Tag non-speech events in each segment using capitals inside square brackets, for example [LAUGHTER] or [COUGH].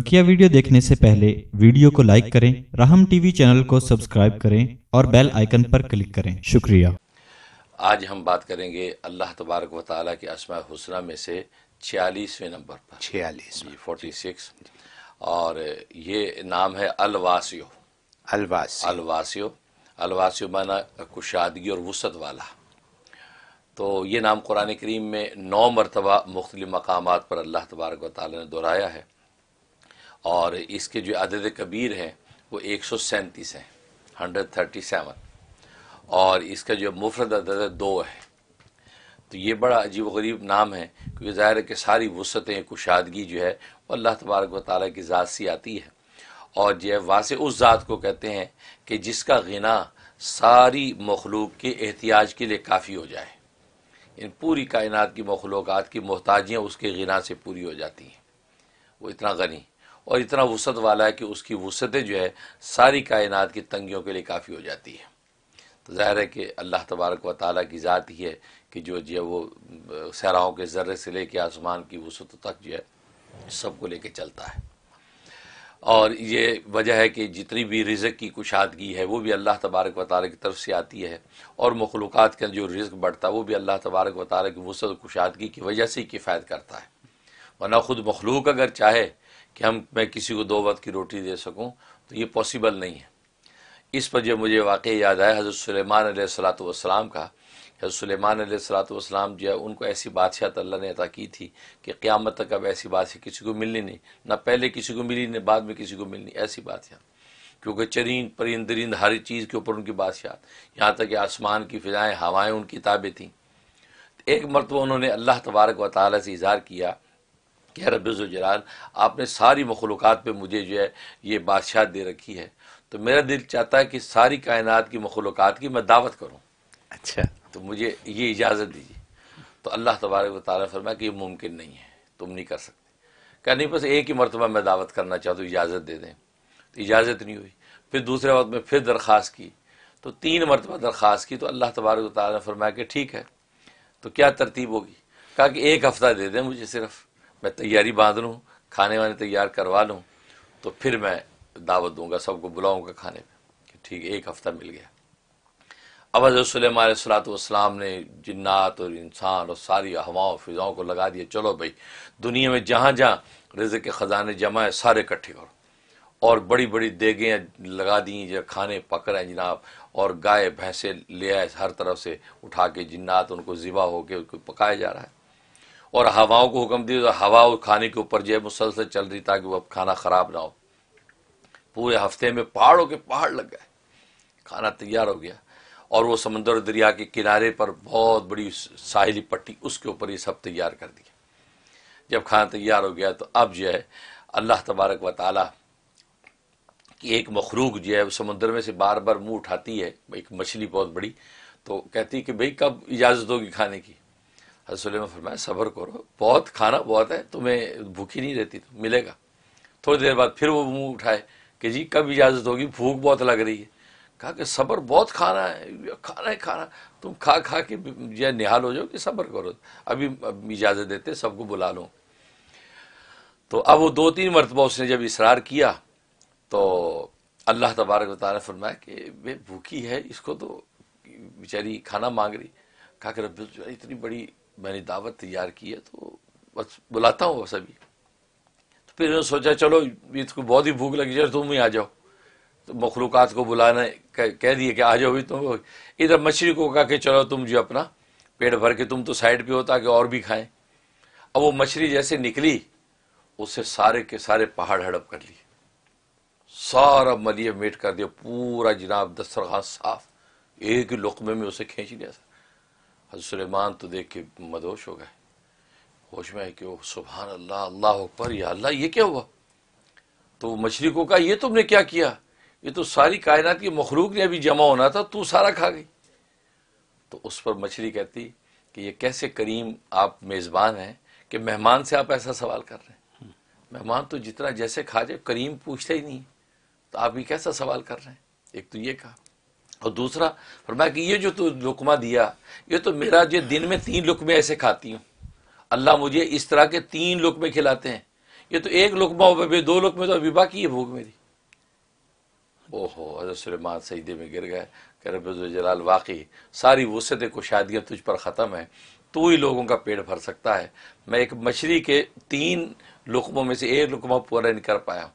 बकिया वीडियो देखने से पहले वीडियो को लाइक करें राहम टीवी चैनल को सब्सक्राइब करें और बेल आइकन पर क्लिक करें शुक्रिया आज हम बात करेंगे अल्लाह तबारक व के असमा हुसना में से छियालीसवें नंबर पर छियालीस फोर्टी सिक्स और ये नाम है अलवासियो अलवास अलवासियो अलवासियो माना कुशादगी और वसत वाला तो ये नाम कुरान करीम में नौ मरतबा मुख्तलि मकाम पर अल्लाह तबारक वाली ने दोहराया है और इसके जो अदद कबीर हैं वो एक सौ सैंतीस हैं हंड्रेड थर्टी सेवन और इसका जो मुफरद अदद दो है तो ये बड़ा अजीब गरीब नाम है क्योंकि ज़ाहिर है कि सारी वसतें कुशादगी जो है वो अल्लाह तबारक व ताली की ज़ात सी आती है और जो है वासे उस ज़ात को कहते हैं कि जिसका गना सारी मखलूक के एहतियाज के लिए काफ़ी हो जाए इन पूरी कायनात की मखलूक की मोहताजियाँ उसके गना से पूरी हो जाती हैं वो इतना गनी और इतना वसत वाला है कि उसकी वसतें जो है सारी कायनात की तंगियों के लिए काफ़ी हो जाती है तो ज़ाहिर है कि अल्लाह तबारक व ताली की ज़ात ही है कि जो जो है वो सराहों के ज़र्रे से लेके आसमान की वसत तक जो है सबको लेके चलता है और ये वजह है कि जितनी भी रिज़क की कुशादगी है वो भी अल्लाह तबारक व ताली की तरफ से आती है और मखलूक के जो रिज़ बढ़ता है वो भी अल्लाह तबारक व ताली की वसत कुशादगी की वजह से ही किफ़ायत करता है वरना ख़ुद मखलूक अगर चाहे कि हम मैं किसी को दो वक्त की रोटी दे सकूँ तो ये पॉसिबल नहीं है इस पर जब मुझे वाकई याद आया हज़रत सलेमान सलात वसलाम का हज़रत सलेमान सलात वसलाम जो है उनको ऐसी बादशाह तो अल्लाह ने अदा की थी कि क़्यामत तक अब ऐसी बादशाह किसी को मिलनी नहीं ना पहले किसी को मिली न बाद में किसी को मिलनी ऐसी बादशाह क्योंकि चरीन परिंद दरिंद हर चीज़ के ऊपर उनकी बादशाहत यहाँ तक कि आसमान की फ़िज़ाएँ हवाएँ उनकी ताबे थीं एक मरतबा उन्होंने अल्लाह तबारक व ताली से इजहार किया कह रबाल आपने सारी मखलूक़ पर मुझे जो है ये बादशाह दे रखी है तो मेरा दिल चाहता है कि सारी कायन की मखलूक़ की मैं दावत करूँ अच्छा तो मुझे ये इजाज़त दीजिए तो अल्लाह तबारक वाली फरमाया कि ये मुमकिन नहीं है तुम नहीं कर सकते क्या नहीं बस एक ही मरतबा मैं दावत करना चाहता हूँ इजाज़त दे दें तो इजाज़त नहीं हुई फिर दूसरे वक्त में फिर दरख्वास्त की तो तीन मरतबा दरख्वास्त की तो अल्लाह तबारक वाली फरमाया कि ठीक है तो क्या तरतीब होगी कहा कि एक हफ़्ता दे दें मुझे सिर्फ़ मैं तैयारी बांध लूँ खाने वाने तैयार करवा लूँ तो फिर मैं दावत दूंगा सबको बुलाऊंगा खाने में ठीक एक हफ्ता मिल गया अब हजरत सलातम ने जन्नात और इंसान और सारी हवाओं फिजाओं को लगा दिया चलो भाई दुनिया में जहाँ जहाँ रज़ के ख़जाने जमा है सारे इकट्ठे करो और बड़ी बड़ी देगें लगा दी जो खाने पक रहे हैं जनाब और गाय भैंसे ले आए हर तरफ से उठा के जिन्नात उनको ज़िबा होके उसको पकाया जा रहा है और हवाओं को हुक्म दिया तो हवा और खाने के ऊपर जो है मुसलसल चल रही ताकि वह खाना ख़राब ना हो पूरे हफ्ते में पहाड़ों के पहाड़ लग गए खाना तैयार हो गया और वो समंदर दरिया के किनारे पर बहुत बड़ी साहिली पट्टी उसके ऊपर ये सब तैयार कर दिया जब खाना तैयार हो गया तो अब जो है अल्लाह तबारक व ताली कि एक मखलूक जो है समुंदर में से बार बार मुंह उठाती है एक मछली बहुत बड़ी तो कहती है कि भाई कब इजाज़त होगी खाने की हजरत फरमाया सब्र करो बहुत खाना बहुत है तुम्हें भूखी नहीं रहती तुम तो मिलेगा थोड़ी देर बाद फिर वो मुंह उठाए कि जी कब इजाज़त होगी भूख बहुत लग रही है कहा कि सब्र बहुत खाना है खाना है खाना तुम खा खा के यह निहाल हो जाओ कि सब्र करो अभी, अभी इजाज़त देते सबको बुला लो तो अब वो दो तीन मरतबा उसने जब इसरार किया तो अल्लाह तबारक ने फरमाया कि वे भूखी है इसको तो बेचारी खाना मांग रही कहा कि रब इतनी बड़ी मैंने दावत तैयार की है तो बस बुलाता हूँ सभी तो फिर उन्होंने सोचा चलो ईद को तो बहुत ही भूख लगी चलो तुम ही आ जाओ तो मखलूक को बुलाने कह, दिए कि आ जाओ भी तुम इधर मछली को कहा कि चलो तुम जो अपना पेट भर के तुम तो साइड पे हो ताकि और भी खाएं अब वो मछली जैसे निकली उससे सारे के सारे पहाड़ हड़प कर लिए सारा मलिए मेट कर दिया पूरा जनाब दस्तरखान साफ एक लुकमे में उसे खींच लिया सर हजरत सुलेमान तो देख के मदोश हो गए होश में है कि वो सुबहान अल्लाह अल्लाह पर या अल्लाह ये क्या हुआ तो मछली को कहा ये तुमने क्या किया ये तो सारी कायनात की मखलूक ने अभी जमा होना था तू सारा खा गई तो उस पर मछली कहती कि ये कैसे करीम आप मेज़बान हैं कि मेहमान से आप ऐसा सवाल कर रहे हैं मेहमान तो जितना जैसे खा जाए करीम पूछता ही नहीं तो आप ये कैसा सवाल कर रहे हैं एक तो ये कहा और दूसरा फरमाया कि ये जो तू लुकमा दिया ये तो मेरा जो दिन में तीन लुकमे ऐसे खाती हूँ अल्लाह मुझे इस तरह के तीन लुकमे खिलाते हैं ये तो एक लुकमा हो गए दो लुकमे तो अभी बाकी है भूख मेरी ओहो हजरत सलेमान सईदे में गिर गए जलाल वाकई सारी वसतें को कुशादियाँ तुझ पर ख़त्म है तू ही लोगों का पेट भर सकता है मैं एक मछली के तीन लुकमों में से एक लुकमा पूरा नहीं कर पाया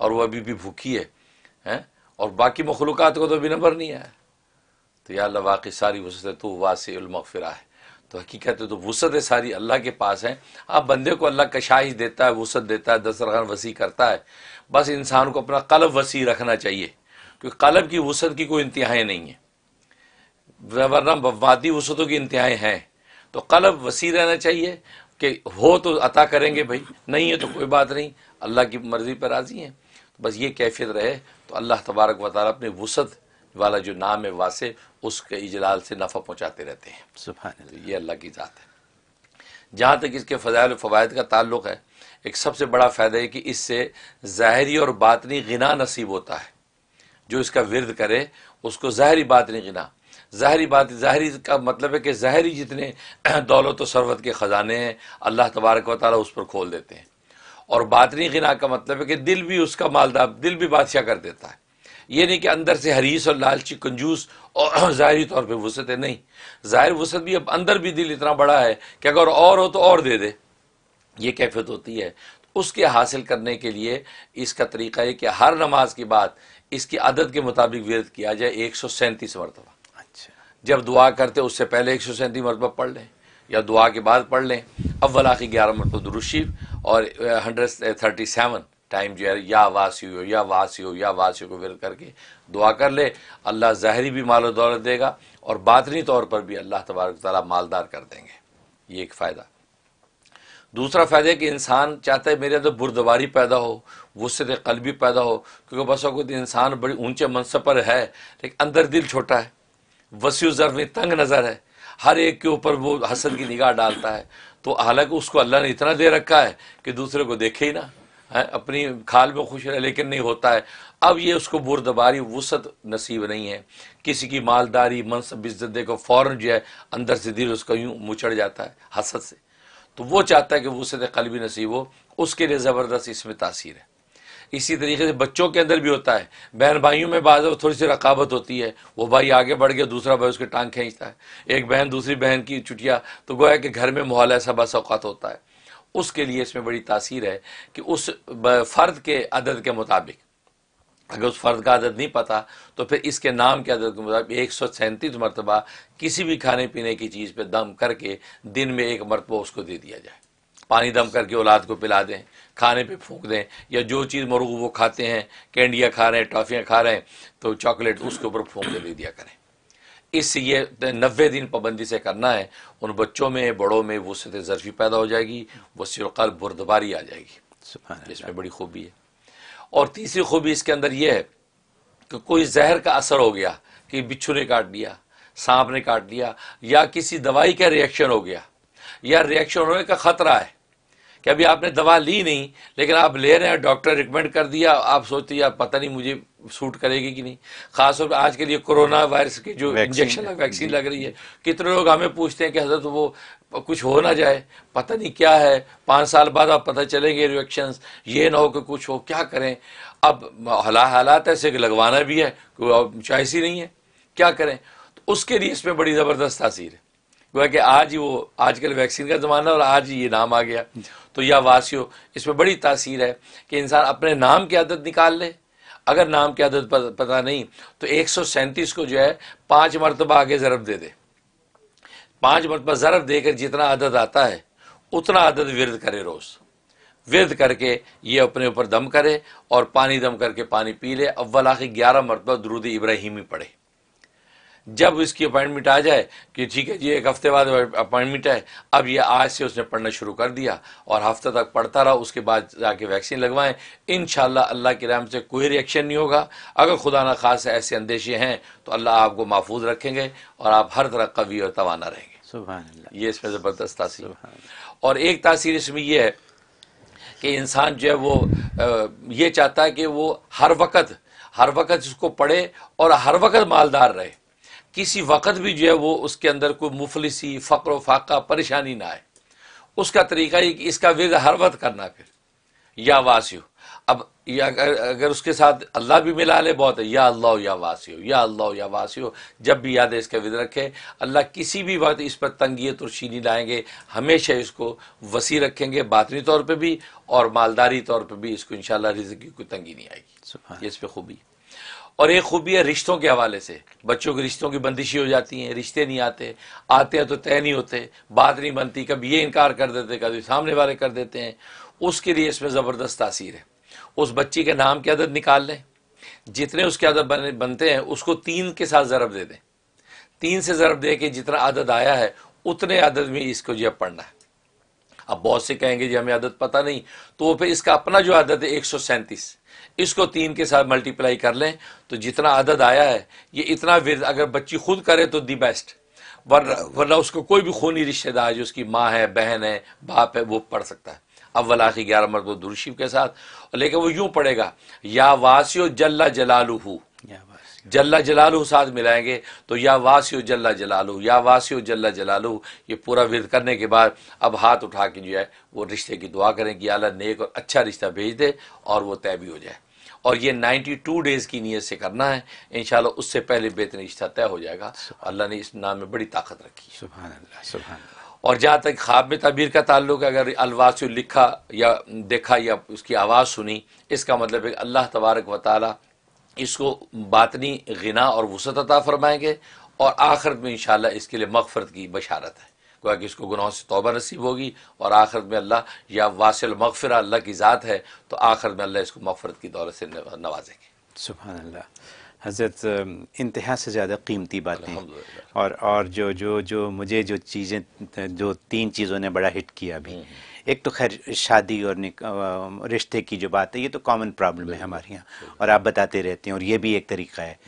और वह अभी भी भूखी है है और बाकी मखलूक़ को तो भी नंबर नहीं आया तो या वाकई सारी वसत तो वासफ़रा है तो हकीकत है तो वसत सारी अल्लाह के पास है आप बंदे को अल्लाह कशाइश देता है वसत देता है दस्तरखान वसी करता है बस इंसान को अपना कलब वसी रखना चाहिए क्योंकि कलब की वसत की कोई इंतहाएँ नहीं है वरना वादी वसतों की इंतहाएँ हैं तो कलब वसी रहना चाहिए कि हो तो अता करेंगे भाई नहीं है तो कोई बात नहीं अल्लाह की मर्ज़ी पर राज़ी हैं बस ये कैफियत रहे तो अल्लाह तबारक वाल अपने वसत वाला जो नाम है वासे उसके इजलाल से नफ़ा पहुँचाते रहते हैं सुबह तो ये अल्लाह की ज़ात है जहाँ तक इसके फजायल फ़वायद का ताल्लुक है एक सबसे बड़ा फ़ायदा है कि इससे ज़ाहरी और बातनी गना नसीब होता है जो इसका विरद करे उसको ज़ाहरी बातनी गना ज़ाहरी बात ज़ाहरी का मतलब है कि ज़ाहरी जितने [CLEARS THROAT] दौलत व सरवत के ख़जाने हैं अल्लाह तबारक वाली उस पर खोल देते हैं और बातनी गिना का मतलब है कि दिल भी उसका मालदा दिल भी बादशाह कर देता है ये नहीं कि अंदर से हरीस और लालची कंजूस और [CLEARS THROAT] ज़ाहरी तौर पर वसत है नहीं ज़ाहिर वसत भी अब अंदर भी दिल इतना बड़ा है कि अगर और हो तो और दे दे ये कैफियत होती है उसके हासिल करने के लिए इसका तरीका है कि हर नमाज की बात इसकी आदत के मुताबिक व्यर्थ किया जाए एक सौ सैंतीस मरतबा अच्छा जब दुआ करते उससे पहले एक सौ सैंतीस मरतबा पढ़ लें या दुआ के बाद पढ़ लें अव्वल आखिर ग्यारह मरतुदरशीफ तो और हंड्रेड थर्टी सेवन टाइम जो है या वासी हो या वासी हो या वासी को फिर करके दुआ कर ले अल्लाह ज़ाहरी भी माल दौलत देगा और बातनी तौर पर भी अल्लाह तबारक ताली मालदार कर देंगे ये एक फ़ायदा दूसरा फ़ायदा है कि इंसान चाहता है मेरे अंदर बुरदबारी पैदा हो वसत कलबी पैदा हो क्योंकि बस वक्त इंसान बड़ी ऊंचे मनसब पर है लेकिन अंदर दिल छोटा है वसी ज़र में तंग नज़र है हर एक के ऊपर वो हसन की निगाह डालता है तो हालांकि उसको अल्लाह ने इतना दे रखा है कि दूसरे को देखे ही ना है अपनी खाल में खुश रहे लेकिन नहीं होता है अब ये उसको बुरदबारी वसत नसीब नहीं है किसी की मालदारी मनसब इज्जत देखो फ़ौर जो है अंदर से दिल उसका यूँ मुचड़ जाता है हसद से तो वो चाहता है कि वसत कल भी नसीब हो उसके लिए ज़बरदस्त इसमें तासीर है इसी तरीके से बच्चों के अंदर भी होता है बहन भाइयों में बाज़ थोड़ी सी रकावत होती है वो भाई आगे बढ़ गया दूसरा भाई उसकी टांग खींचता है एक बहन दूसरी बहन की चुटिया तो गोया कि घर में माहौल ऐसा बस अवत होता है उसके लिए इसमें बड़ी तासीर है कि उस फ़र्द के अदद के मुताबिक अगर उस फ़र्द का अदद नहीं पता तो फिर इसके नाम के आदत के मुताबिक एक सौ सैंतीस मरतबा किसी भी खाने पीने की चीज़ पर दम करके दिन में एक मरतबा उसको दे दिया जाए पानी दम करके औलाद को पिला दें खाने पे फूंक दें या जो चीज़ मरूब वो खाते हैं कैंडियाँ खा रहे हैं टॉफ़ियाँ खा रहे हैं तो चॉकलेट उसके ऊपर फूंक दे दिया करें इस ये नबे दिन पाबंदी से करना है उन बच्चों में बड़ों में वो सत ज़रफ़ी पैदा हो जाएगी वो सिरकल बुरदबारी आ जाएगी इसमें बड़ी खूबी है और तीसरी खूबी इसके अंदर यह है कि कोई जहर का असर हो गया कि बिच्छू ने काट दिया सांप ने काट लिया या किसी दवाई का रिएक्शन हो गया या रिएक्शन होने का ख़तरा है कि अभी आपने दवा ली नहीं लेकिन आप ले रहे हैं डॉक्टर रिकमेंड कर दिया आप सोचते यार पता नहीं मुझे सूट करेगी कि नहीं खासतौर पर आज के लिए कोरोना वायरस की जो इंजेक्शन लग वैक्सीन लग रही है कितने लोग हमें पूछते हैं कि हजरत वो कुछ हो ना जाए पता नहीं क्या है पाँच साल बाद आप पता चलेंगे रिएक्शन ये ना हो कि कुछ हो क्या करें अब हला हालात ऐसे लगवाना भी है कोई चॉइस ही नहीं है क्या करें तो उसके लिए इसमें बड़ी ज़बरदस्त तासीर है क्योंकि कि आज ही वो आजकल वैक्सीन का ज़माना और आज ही ये नाम आ गया तो या वासियो इसमें बड़ी तासीर है कि इंसान अपने नाम की आदत निकाल ले अगर नाम की आदत पता नहीं तो एक सौ सैंतीस को जो है पाँच मरतबा आगे ज़रब दे दे पाँच मरतबा ज़रब देकर जितना आदत आता है उतना आदत विरद करे रोज़ विरद करके ये अपने ऊपर दम करे और पानी दम करके पानी पी ले अव्वल आखिर ग्यारह मरतबा दरूद इब्राहिमी पढ़े जब उसकी अपॉइंटमेंट आ जाए कि ठीक है जी एक हफ्ते बाद अपॉइंटमेंट है अब ये आज से उसने पढ़ना शुरू कर दिया और हफ्ते तक पढ़ता रहा उसके बाद जाके वैक्सीन लगवाएं इन अल्लाह के राम से कोई रिएक्शन नहीं होगा अगर खुदा न खास ऐसे अंदेशे हैं तो अल्लाह आपको महफूज रखेंगे और आप हर तरह कवि और तोाना रहेंगे ये इसमें ज़बरदस्त तासीर और एक तासीर इसमें यह है कि इंसान जो है वो ये चाहता है कि वो हर वक्त हर वक्त इसको पढ़े और हर वक्त मालदार रहे किसी वक़्त भी जो है वो उसके अंदर कोई मुफलिसी फ़क्र फाका परेशानी ना आए उसका तरीका ये कि इसका विद हर वक्त करना फिर या वास्यू अब या अगर, अगर उसके साथ अल्लाह भी मिला ले बहुत है या अल्लाह या हो या अल्लाह या हो जब भी याद है इसका विद रखे अल्लाह किसी भी वक्त इस पर तंगी तो शीनी लाएंगे हमेशा इसको वसी रखेंगे बातनी तौर पर भी और मालदारी तौर पर भी इसको इन शाला रिज की कोई तंगी नहीं आएगी इस पर खूबी और एक खूबी है रिश्तों के हवाले से बच्चों के रिश्तों की बंदिशी हो जाती है रिश्ते नहीं आते आते हैं तो तय नहीं होते बात नहीं बनती कभी ये इनकार कर देते कभी सामने वाले कर देते हैं उसके लिए इसमें ज़बरदस्त तासीर है उस बच्ची के नाम की आदत निकाल लें जितने उसके आदत बनते हैं उसको तीन के साथ ज़रब दे दें तीन से ज़रब दे के जितना आदत आया है उतने आदत में इसको जब पढ़ना है अब बहुत से कहेंगे जी हमें आदत पता नहीं तो वो फिर इसका अपना जो आदत है एक सौ सैंतीस इसको तीन के साथ मल्टीप्लाई कर लें तो जितना आदत आया है ये इतना विरद अगर बच्ची खुद करे तो दी बेस्ट वरना वरना उसको कोई भी खूनी रिश्तेदार जो उसकी माँ है बहन है बाप है वो पढ़ सकता है अव्वल आखिर ग्यारह मरतब दुरुशीफ के साथ लेकिन वो यूँ पढ़ेगा या वास्यो जल्ला जलालू जल्ला जलालू साथ मिलाएंगे तो या वासी जल्ला जलालू या वासी जल्ला जलालू ये पूरा विद करने के बाद अब हाथ उठा के जो है वो रिश्ते की दुआ करें कि अला नेक और अच्छा रिश्ता भेज दे और वो तय भी हो जाए और ये 92 डेज़ की नीयत से करना है इन उससे पहले बेहतरीन रिश्ता तय हो जाएगा अल्लाह ने इस नाम में बड़ी ताकत रखी सुबह सुबह और जहाँ तक ख्वाब में तबीर का ताल्लुक है अगर अलवास लिखा या देखा या उसकी आवाज़ सुनी इसका मतलब है अल्लाह तबारक व ताली इसको बातनी गना और वसत अता फरमाएंगे और आखिरत में इन इसके लिए मकफ़रत की बशारत है गोया इसको गुनाहों से तोबा नसीब होगी और आखिरत में अल्लाह या वासिल मगफिर अल्लाह की ज़ात है तो आखिर में अल्लाह इसको मगफरत की दौलत से नवाजेंगे सुबह अल्लाह हज़रत इंतहा से ज़्यादा कीमती बातें और और जो जो जो मुझे जो चीज़ें जो तीन चीज़ों ने बड़ा हिट किया अभी हम्म, हम्म। एक तो खैर शादी और रिश्ते की जो बात है ये तो कॉमन प्रॉब्लम है हमारे यहाँ और आप बताते रहते हैं और ये भी एक तरीका है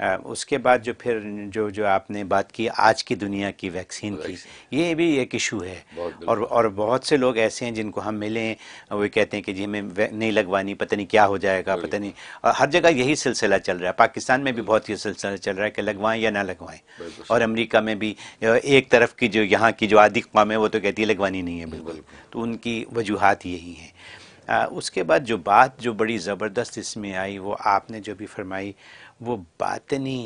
आ, उसके बाद जो फिर जो जो आपने बात की आज की दुनिया की वैक्सीन की ये भी एक इशू है और और बहुत से लोग ऐसे हैं जिनको हम मिलें वो कहते हैं कि जी हमें नहीं लगवानी पता नहीं क्या हो जाएगा पता नहीं और हर जगह यही सिलसिला चल रहा है पाकिस्तान में भी बहुत ये सिलसिला चल रहा है कि लगवाएं या ना लगवाएं और अमेरिका में भी एक तरफ की जो यहाँ की जो आदि कौम है वो तो कहती है लगवानी नहीं है बिल्कुल तो उनकी वजूहत यही हैं उसके बाद जो बात जो बड़ी ज़बरदस्त इसमें आई वो आपने जो भी फरमाई वो बातनी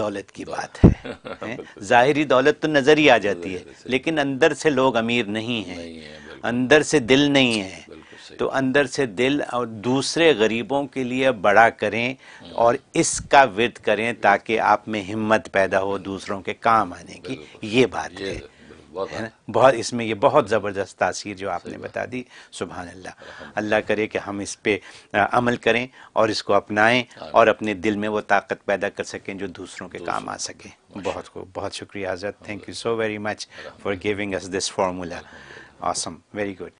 दौलत की बात है, [LAUGHS] है? ज़ाहरी दौलत तो नज़र ही आ जाती है लेकिन अंदर से लोग अमीर नहीं हैं है, अंदर से दिल नहीं है तो अंदर से दिल और दूसरे गरीबों के लिए बड़ा करें हम्म। और इसका विरत करें ताकि आप में हिम्मत पैदा हो दूसरों के काम आने की ये बात है है ना बहुत इसमें ये बहुत ज़बरदस्त तासीर जो आपने बता दी सुबह अल्लाह अल्लाह करे कि हम इस पर अमल करें और इसको अपनाएं और अपने दिल में वो ताकत पैदा कर सकें जो दूसरों के काम आ सकें बहुत खूब बहुत शुक्रिया हजरत thank you so very much for giving us this formula awesome very good